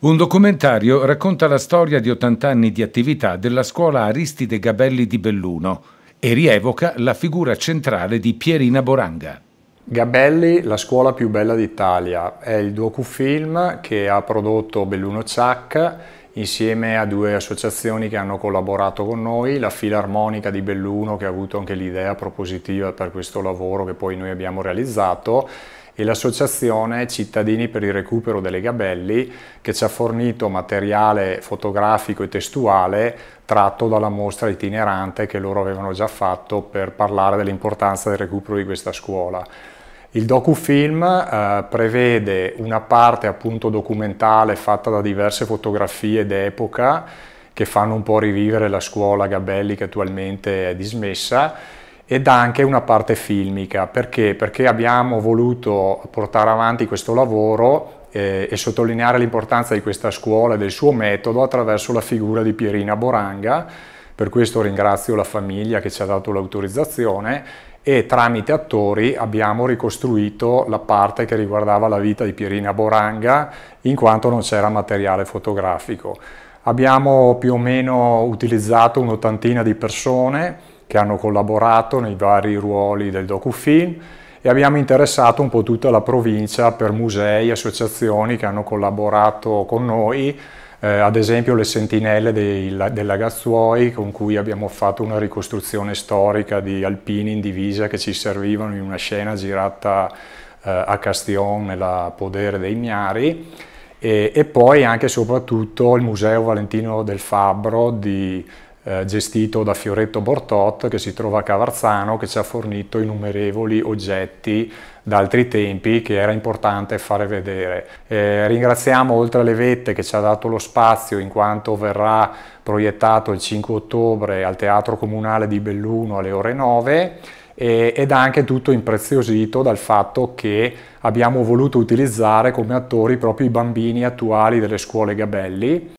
Un documentario racconta la storia di 80 anni di attività della scuola Aristide Gabelli di Belluno e rievoca la figura centrale di Pierina Boranga. Gabelli, la scuola più bella d'Italia, è il docufilm che ha prodotto Belluno Ciac insieme a due associazioni che hanno collaborato con noi, la Filarmonica di Belluno che ha avuto anche l'idea propositiva per questo lavoro che poi noi abbiamo realizzato e l'associazione Cittadini per il recupero delle gabelli che ci ha fornito materiale fotografico e testuale tratto dalla mostra itinerante che loro avevano già fatto per parlare dell'importanza del recupero di questa scuola. Il docufilm eh, prevede una parte appunto documentale fatta da diverse fotografie d'epoca che fanno un po' rivivere la scuola Gabelli che attualmente è dismessa ed anche una parte filmica. Perché? Perché abbiamo voluto portare avanti questo lavoro eh, e sottolineare l'importanza di questa scuola e del suo metodo attraverso la figura di Pierina Boranga, per questo ringrazio la famiglia che ci ha dato l'autorizzazione e tramite attori abbiamo ricostruito la parte che riguardava la vita di Pierina Boranga in quanto non c'era materiale fotografico. Abbiamo più o meno utilizzato un'ottantina di persone che hanno collaborato nei vari ruoli del docufilm e abbiamo interessato un po' tutta la provincia per musei, associazioni che hanno collaborato con noi, eh, ad esempio le sentinelle dei, del Lagazzuoi con cui abbiamo fatto una ricostruzione storica di alpini in divisa che ci servivano in una scena girata eh, a Castion nella podere dei Miari e, e poi anche e soprattutto il Museo Valentino del Fabbro di eh, gestito da Fioretto Bortot che si trova a Cavarzano che ci ha fornito innumerevoli oggetti da altri tempi che era importante fare vedere. Eh, ringraziamo oltre alle vette che ci ha dato lo spazio in quanto verrà proiettato il 5 ottobre al Teatro Comunale di Belluno alle ore 9 ed anche tutto impreziosito dal fatto che abbiamo voluto utilizzare come attori proprio i bambini attuali delle scuole Gabelli